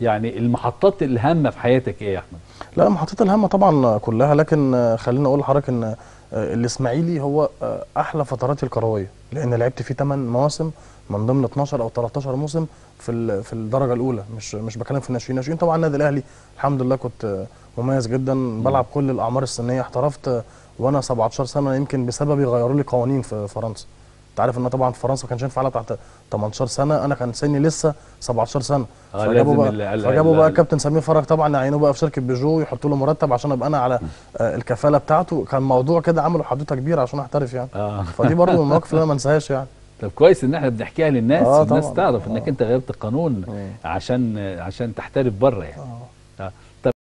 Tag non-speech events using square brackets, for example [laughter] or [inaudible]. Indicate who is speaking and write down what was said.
Speaker 1: يعني المحطات الهامه في حياتك ايه يا احمد؟ لا المحطات الهامه طبعا كلها لكن خليني اقول لحضرتك ان آه، الاسماعيلي هو آه، احلى فتراتي الكرويه لان لعبت فيه 8 مواسم من ضمن 12 او 13 موسم في في الدرجه الاولى مش مش بكلم في الناشئين الناشئين طبعا النادي الاهلي الحمد لله كنت آه، مميز جدا بلعب كل الاعمار السنيه احترفت وانا 17 سنه يمكن بسببي غيروا لي قوانين في فرنسا انت عارف ان طبعا في فرنسا ما كانش ينفع تحت 18 سنه انا كان سني لسه 17 سنه آه، فجابوا بقى فجابوا بقى كابتن سمير فرج طبعا عينوه بقى في شركه بيجو يحطوا له مرتب عشان ابقى انا على آه، الكفاله بتاعته كان موضوع كده عملوا حدوته كبيره عشان احترف يعني آه. [laughs] فدي برضه من المواقف اللي انا ما انساهاش يعني
Speaker 2: طب كويس ان احنا بنحكيها للناس آه الناس تعرف انك آه. انت غيرت القانون آه. عشان عشان تحترف بره يعني آه. آه.